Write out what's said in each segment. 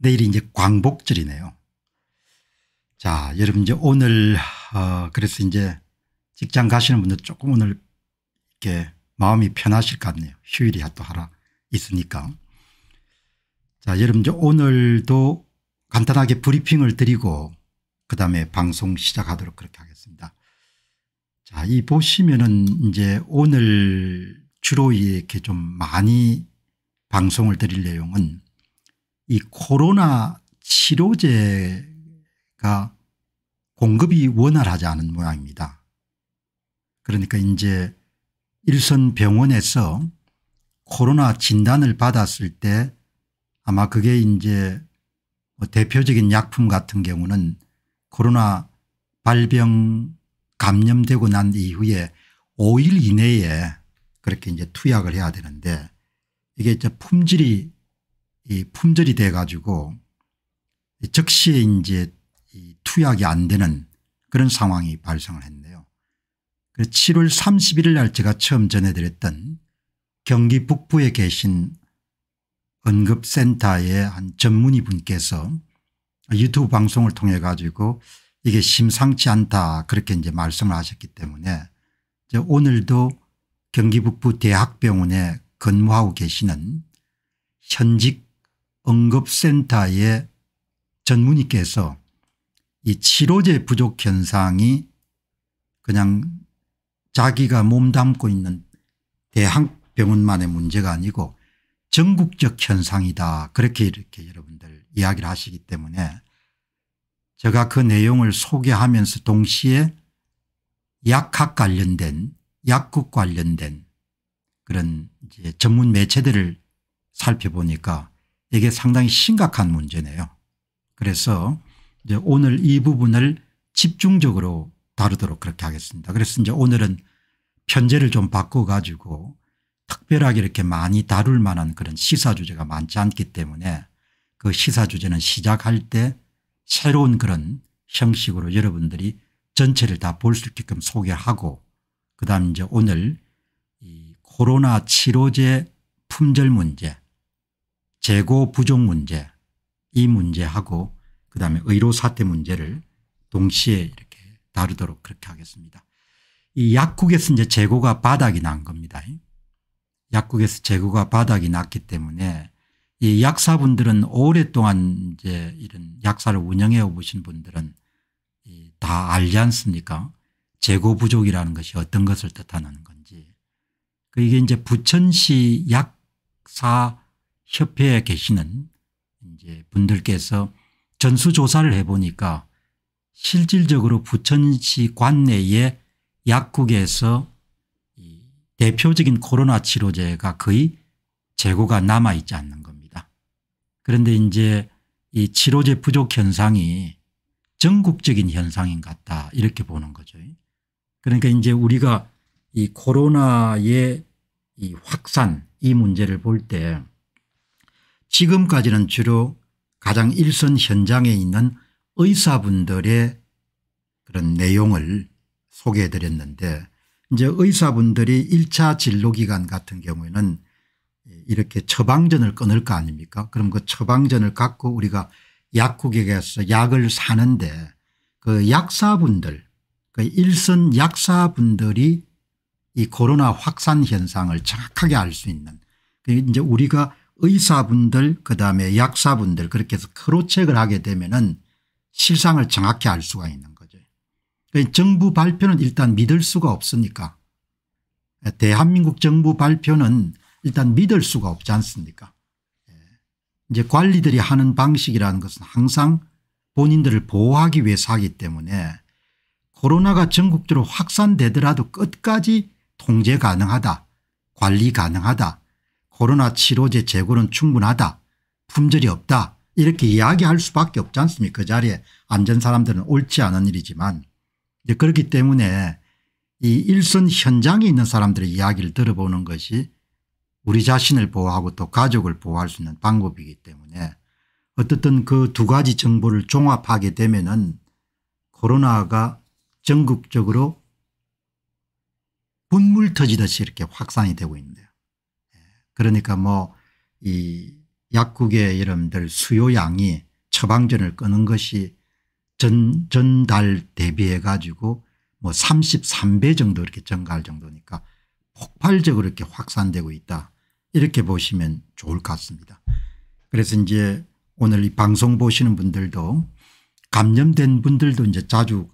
내일이 이제 광복절이네요. 자, 여러분 이제 오늘 어 그래서 이제 직장 가시는 분들 조금 오늘 이렇게 마음이 편하실 것 같네요. 휴일이 또 하나 있으니까. 자, 여러분 이제 오늘도 간단하게 브리핑을 드리고 그다음에 방송 시작하도록 그렇게 하겠습니다. 자, 이 보시면은 이제 오늘 주로 이렇게 좀 많이 방송을 드릴 내용은 이 코로나 치료제가 공급이 원활하지 않은 모양입니다. 그러니까 이제 일선 병원에서 코로나 진단을 받았을 때 아마 그게 이제 뭐 대표적인 약품 같은 경우는 코로나 발병 감염되고 난 이후에 5일 이내에 그렇게 이제 투약을 해야 되는데 이게 이제 품질이 이 품절이 돼 가지고 즉시 이제 투약이 안 되는 그런 상황이 발생을 했네요 7월 31일 날 제가 처음 전해드렸던 경기 북부에 계신 응급센터의 한 전문의 분께서 유튜브 방송을 통해 가지고 이게 심상치 않다 그렇게 이제 말씀을 하셨기 때문에 오늘도 경기 북부 대학병원에 근무하고 계시는 현직 응급센터의 전문의께서 이 치료제 부족 현상이 그냥 자기가 몸담고 있는 대학병원만의 문제가 아니고 전국적 현상이다 그렇게 이렇게 여러분들 이야기를 하시기 때문에 제가 그 내용을 소개하면서 동시에 약학 관련된 약국 관련된 그런 이제 전문 매체들을 살펴보니까 이게 상당히 심각한 문제네요. 그래서 이제 오늘 이 부분을 집중적으로 다루도록 그렇게 하겠습니다. 그래서 이제 오늘은 편제를 좀 바꿔가지고 특별하게 이렇게 많이 다룰 만한 그런 시사 주제가 많지 않기 때문에 그 시사 주제는 시작할 때 새로운 그런 형식으로 여러분들이 전체를 다 볼 수 있게끔 소개하고 그다음 이제 오늘 이 코로나 치료제 품절 문제 재고 부족 문제 이 문제하고 그다음에 의료 사태 문제를 동시에 이렇게 다루도록 그렇게 하겠습니다. 이 약국에서 이제 재고가 바닥이 난 겁니다. 약국에서 재고가 바닥이 났기 때문에 이 약사분들은 오랫동안 이제 이런 약사를 운영해 오신 분들은 다 알지 않습니까? 재고 부족이라는 것이 어떤 것을 뜻하는 건지. 그 이게 이제 부천시 약사 협회에 계시는 이제 분들께서 전수조사를 해보니까 실질적으로 부천시 관내에 약국에서 대표적인 코로나 치료제가 거의 재고가 남아있지 않는 겁니다. 그런데 이제 이 치료제 부족 현상이 전국적인 현상인 것 같다 이렇게 보는 거죠. 그러니까 이제 우리가 이 코로나의 이 확산 이 문제를 볼때 지금까지는 주로 가장 일선 현장에 있는 의사분들의 그런 내용을 소개해 드렸는데 이제 의사분들이 1차 진료기간 같은 경우에는 이렇게 처방전을 끊을 거 아닙니까 그럼 그 처방전을 갖고 우리가 약국에가서 약을 사는데 그 약사분들 그 일선 약사분들이 이 코로나 확산 현상을 정확하게 알 수 있는 그 이제 우리가 의사분들 그다음에 약사분들 그렇게 해서 크로책을 하게 되면 은 실상을 정확히 알 수가 있는 거죠. 그러니까 정부 발표는 일단 믿을 수가 없으니까 대한민국 정부 발표는 일단 믿을 수가 없지 않습니까 예. 이제 관리들이 하는 방식이라는 것은 항상 본인들을 보호하기 위해서 하기 때문에 코로나가 전국적으로 확산되더라도 끝까지 통제 가능하다 관리 가능하다 코로나 치료제 재고는 충분하다. 품절이 없다. 이렇게 이야기할 수밖에 없지 않습니까 그 자리에 앉은 사람들은 옳지 않은 일이지만 그렇기 때문에 이 일선 현장에 있는 사람들의 이야기를 들어보는 것이 우리 자신을 보호하고 또 가족을 보호할 수 있는 방법이기 때문에 어떻든 그 두 가지 정보를 종합하게 되면은 코로나가 전국적으로 분물 터지듯이 이렇게 확산이 되고 있는데요. 그러니까 뭐 이 약국의 이름들 수요양이 처방전을 끄는 것이 전, 전달 대비해 가지고 뭐 33배 정도 이렇게 증가할 정도니까 폭발적으로 이렇게 확산되고 있다. 이렇게 보시면 좋을 것 같습니다. 그래서 이제 오늘 이 방송 보시는 분들도 감염된 분들도 이제 자주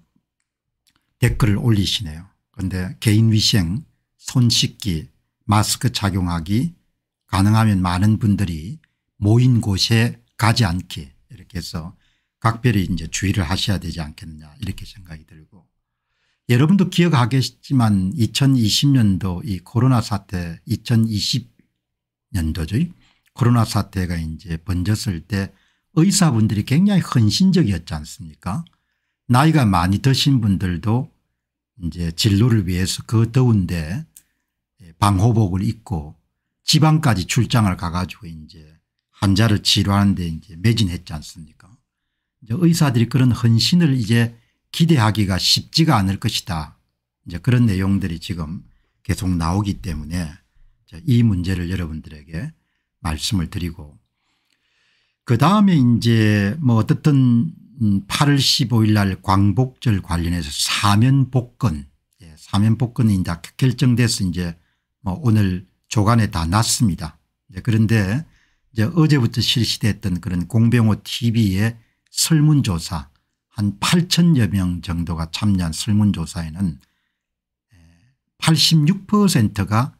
댓글을 올리시네요. 그런데 개인 위생, 손 씻기, 마스크 착용하기, 가능하면 많은 분들이 모인 곳에 가지 않게 이렇게 해서 각별히 이제 주의를 하셔야 되지 않겠느냐 이렇게 생각이 들고 여러분도 기억하겠지만 2020년도 이 코로나 사태 2020년도죠. 코로나 사태가 이제 번졌을 때 의사분들이 굉장히 헌신적이었지 않습니까 나이가 많이 드신 분들도 이제 진로를 위해서 그 더운데 방호복을 입고 지방까지 출장을 가가지고 이제 환자를 치료하는데 이제 매진했지 않습니까? 이제 의사들이 그런 헌신을 이제 기대하기가 쉽지가 않을 것이다. 이제 그런 내용들이 지금 계속 나오기 때문에 이 문제를 여러분들에게 말씀을 드리고 그 다음에 이제 뭐 어떻든 8월 음, 15일 날 광복절 관련해서 사면복권 예, 사면복권이 이제 결정돼서 이제 뭐 오늘 조간에 다 났습니다. 그런데 이제 어제부터 실시됐던 그런 공병호 tv의 설문조사 한 8천여 명 정도가 참여한 설문조사에는 86%가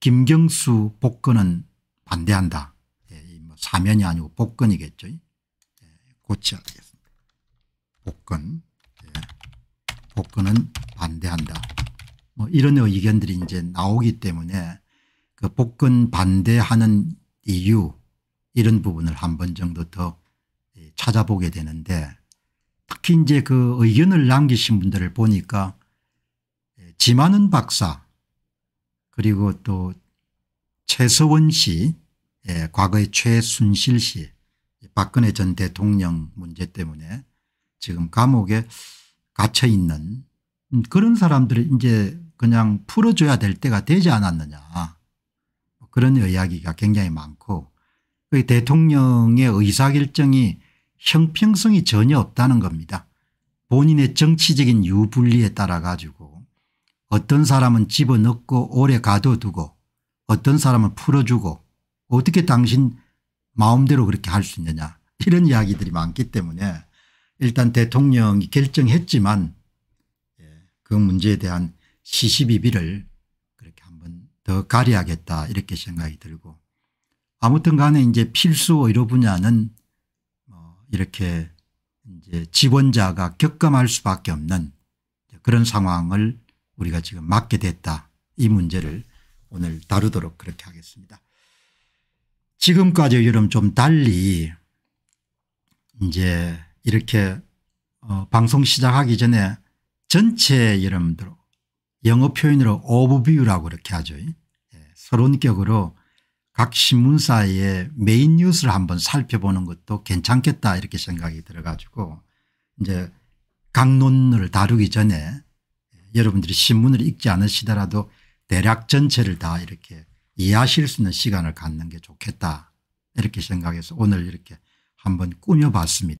김경수 복권은 반대한다. 예, 뭐 사면이 아니고 복권이겠죠. 예, 고쳐야 겠습니다 복권. 예, 복권은 반대한다. 뭐 이런 의견들이 이제 나오기 때문에 그 복근 반대하는 이유 이런 부분을 한 번 정도 더 예, 찾아보게 되는데 특히 이제 그 의견을 남기신 분들을 보니까 예, 지만은 박사 그리고 또 최서원 씨 예, 과거의 최순실 씨 박근혜 전 대통령 문제 때문에 지금 감옥에 갇혀 있는 음, 그런 사람들을 이제 그냥 풀어줘야 될 때가 되지 않았느냐 그런 이야기가 굉장히 많고 대통령의 의사결정이 형평성이 전혀 없다는 겁니다. 본인의 정치적인 유불리에 따라 가지고 어떤 사람은 집어넣고 오래 가둬두고 어떤 사람은 풀어주고 어떻게 당신 마음대로 그렇게 할 수 있느냐 이런 이야기들이 많기 때문에 일단 대통령이 결정했지만 예, 그 문제에 대한 시시비비를 더 가려야겠다 이렇게 생각이 들고 아무튼 간에 이제 필수 의료 분야는 뭐 이렇게 이제 지원자가 격감할 수밖에 없는 그런 상황을 우리가 지금 맞게 됐다 이 문제를 오늘 다루도록 그렇게 하겠습니다. 지금까지 여름 좀 달리 이제 이렇게 어 방송 시작하기 전에 전체 여러분들 영어 표현으로 오브뷰라고 이렇게 하죠. 서론격으로 각 신문사의 메인 뉴스를 한번 살펴보는 것도 괜찮겠다 이렇게 생각이 들어가지고 이제 강론을 다루기 전에 여러분들이 신문을 읽지 않으시더라도 대략 전체를 다 이렇게 이해하실 수 있는 시간을 갖는 게 좋겠다 이렇게 생각해서 오늘 이렇게 한번 꾸며봤습니다.